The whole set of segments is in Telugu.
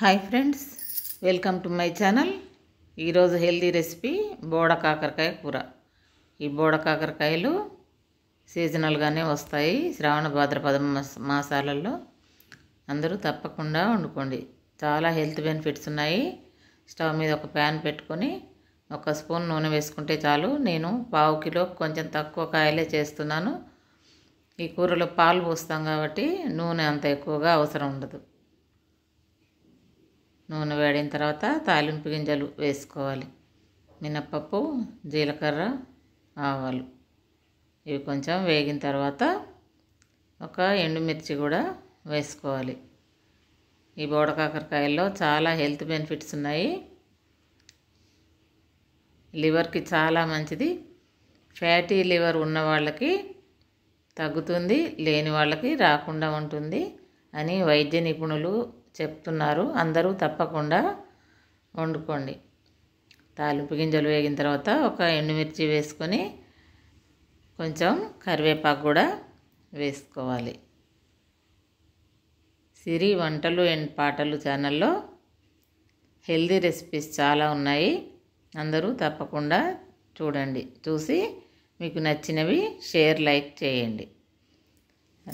hi friends welcome to my channel ఈరోజు హెల్దీ రెసిపీ బోడ కాకరకాయ కూర ఈ బోడ కాకరకాయలు సీజనల్గానే వస్తాయి శ్రావణ భాద్రపద మాసాలలో అందరూ తప్పకుండా వండుకోండి చాలా హెల్త్ బెనిఫిట్స్ ఉన్నాయి స్టవ్ మీద ఒక ప్యాన్ పెట్టుకొని ఒక స్పూన్ నూనె వేసుకుంటే చాలు నేను పావు కిలో కొంచెం తక్కువ కాయలే చేస్తున్నాను ఈ కూరలో పాలు పోస్తాం కాబట్టి నూనె అంత ఎక్కువగా అవసరం ఉండదు నూనె వేడిన తర్వాత తాలింపు గింజలు వేసుకోవాలి మినప్పప్పు జీలకర్ర ఆవాలు ఇవి కొంచెం వేగిన తర్వాత ఒక ఎండుమిర్చి కూడా వేసుకోవాలి ఈ బోడ కాకరకాయల్లో చాలా హెల్త్ బెనిఫిట్స్ ఉన్నాయి లివర్కి చాలా మంచిది ఫ్యాటీ లివర్ ఉన్న వాళ్ళకి తగ్గుతుంది లేని వాళ్ళకి రాకుండా ఉంటుంది అని వైద్య నిపుణులు చెప్తున్నారు అందరూ తప్పకుండా వండుకోండి తాలింపు గింజలు వేగిన తర్వాత ఒక ఎండుమిర్చి వేసుకొని కొంచెం కరివేపాకు కూడా వేసుకోవాలి సిరి వంటలు అండ్ పాటలు ఛానల్లో హెల్దీ రెసిపీస్ చాలా ఉన్నాయి అందరూ తప్పకుండా చూడండి చూసి మీకు నచ్చినవి షేర్ లైక్ చేయండి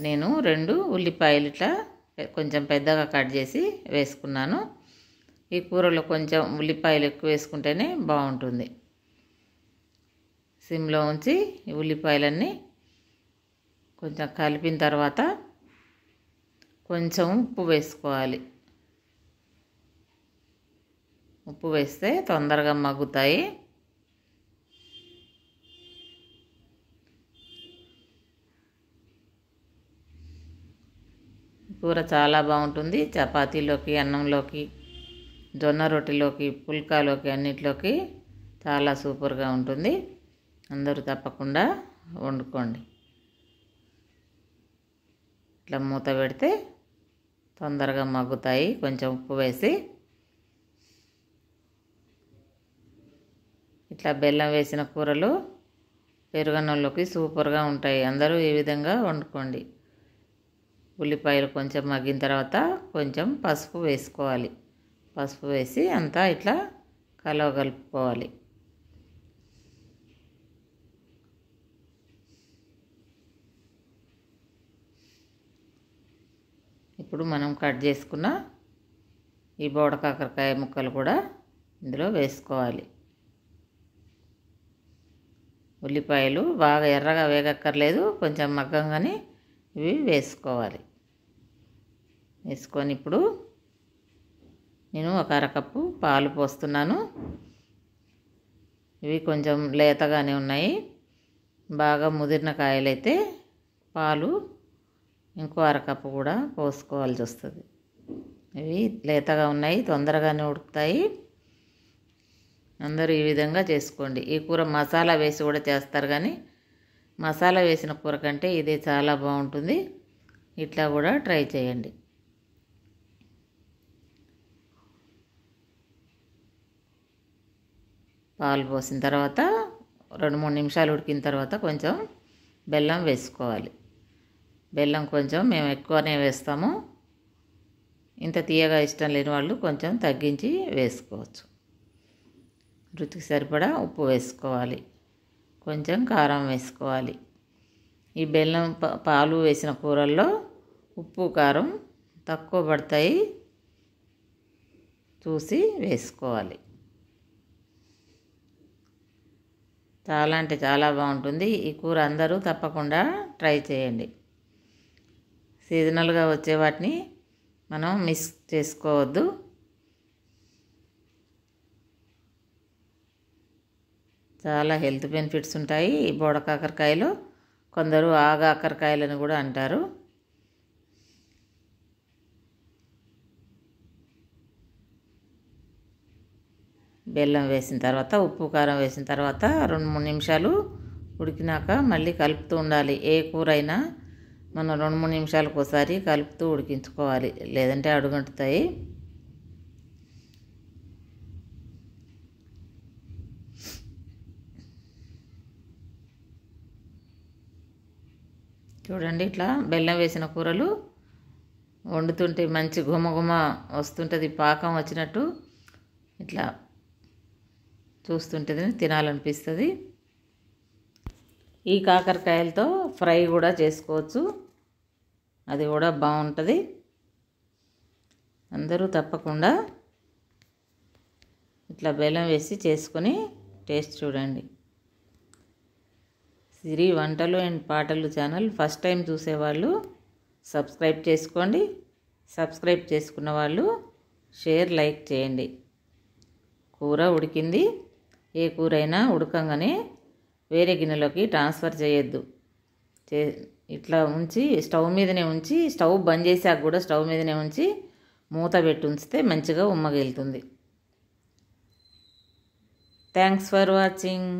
నేను రెండు ఉల్లిపాయలు ఇట్లా కొంచెం పెద్దగా కట్ చేసి వేసుకున్నాను ఈ కూరలో కొంచెం ఉల్లిపాయలు ఎక్కువ వేసుకుంటేనే బాగుంటుంది సిమ్లో ఉంచి ఉల్లిపాయలన్నీ కొంచెం కలిపిన తర్వాత కొంచెం ఉప్పు వేసుకోవాలి ఉప్పు వేస్తే తొందరగా మగ్గుతాయి కూర చాలా బాగుంటుంది చపాతీలోకి అన్నంలోకి జొన్న రొట్టెలోకి పుల్కాలోకి అన్నిటిలోకి చాలా సూపర్గా ఉంటుంది అందరూ తప్పకుండా వండుకోండి ఇట్లా మూత పెడితే తొందరగా మగ్గుతాయి కొంచెం ఉప్పు వేసి ఇట్లా బెల్లం వేసిన కూరలు పెరుగన్నంలోకి సూపర్గా ఉంటాయి అందరూ ఈ విధంగా వండుకోండి ఉల్లిపాయలు కొంచెం మగ్గిన తర్వాత కొంచెం పసుపు వేసుకోవాలి పసుపు వేసి అంతా ఇట్లా కలవగలుపుకోవాలి ఇప్పుడు మనం కట్ చేసుకున్న ఈ బోడ కాకరకాయ ముక్కలు కూడా ఇందులో వేసుకోవాలి ఉల్లిపాయలు బాగా ఎర్రగా వేగక్కర్లేదు కొంచెం మగ్గంగానే ఇవి వేసుకోవాలి వేసుకొని ఇప్పుడు నేను ఒక అరకప్పు పాలు పోస్తున్నాను ఇవి కొంచెం లేతగానే ఉన్నాయి బాగా ముదిరిన కాయలైతే పాలు ఇంకో అరకప్పు కూడా పోసుకోవాల్సి వస్తుంది ఇవి లేతగా ఉన్నాయి తొందరగానే ఉడుకుతాయి అందరూ ఈ విధంగా చేసుకోండి ఈ కూర మసాలా వేసి కూడా చేస్తారు కానీ మసాలా వేసిన కూర కంటే ఇదే చాలా బాగుంటుంది ఇట్లా కూడా ట్రై చేయండి పాలు పోసిన తర్వాత రెండు మూడు నిమిషాలు ఉడికిన తర్వాత కొంచెం బెల్లం వేసుకోవాలి బెల్లం కొంచెం మేము ఎక్కువనే వేస్తాము ఇంత తీయగా ఇష్టం లేని వాళ్ళు కొంచెం తగ్గించి వేసుకోవచ్చు రుచికి సరిపడా ఉప్పు వేసుకోవాలి కొంచెం కారం వేసుకోవాలి ఈ బెల్లం పాలు వేసిన కూరల్లో ఉప్పు కారం తక్కువ పడతాయి చూసి వేసుకోవాలి చాలా అంటే చాలా బాగుంటుంది ఈ కూర అందరూ తప్పకుండా ట్రై చేయండి సీజనల్గా వచ్చే వాటిని మనం మిస్ చేసుకోవద్దు చాలా హెల్త్ బెనిఫిట్స్ ఉంటాయి ఈ బోడకాకరకాయలు కొందరు ఆగాకరకాయలని కూడా అంటారు బెల్లం వేసిన తర్వాత ఉప్పు కారం వేసిన తర్వాత రెండు మూడు నిమిషాలు ఉడికినాక మళ్ళీ కలుపుతూ ఉండాలి ఏ కూర అయినా మనం రెండు మూడు నిమిషాలకు ఒకసారి కలుపుతూ ఉడికించుకోవాలి లేదంటే అడుగుంటుతాయి చూడండి ఇట్లా బెల్లం వేసిన కూరలు వండుతుంటే మంచి గుమగుమ వస్తుంటుంది పాకం వచ్చినట్టు ఇట్లా చూస్తుంటే తినాలనిపిస్తుంది ఈ కాకరకాయలతో ఫ్రై కూడా చేసుకోవచ్చు అది కూడా బాగుంటుంది అందరూ తప్పకుండా ఇట్లా బెల్లం వేసి చేసుకొని టేస్ట్ చూడండి సిరి వంటలు అండ్ పాటలు ఛానల్ ఫస్ట్ టైం చూసేవాళ్ళు సబ్స్క్రైబ్ చేసుకోండి సబ్స్క్రైబ్ చేసుకున్న వాళ్ళు షేర్ లైక్ చేయండి కూర ఉడికింది ఏ కూరైనా ఉడకంగానే వేరే గిన్నెలోకి ట్రాన్స్ఫర్ చేయొద్దు చే ఇట్లా ఉంచి స్టవ్ మీదనే ఉంచి స్టవ్ బంద్ చేసాక కూడా స్టవ్ మీదనే ఉంచి మూత పెట్టి ఉంచితే మంచిగా ఉమ్మగెళ్తుంది థ్యాంక్స్ ఫర్ వాచింగ్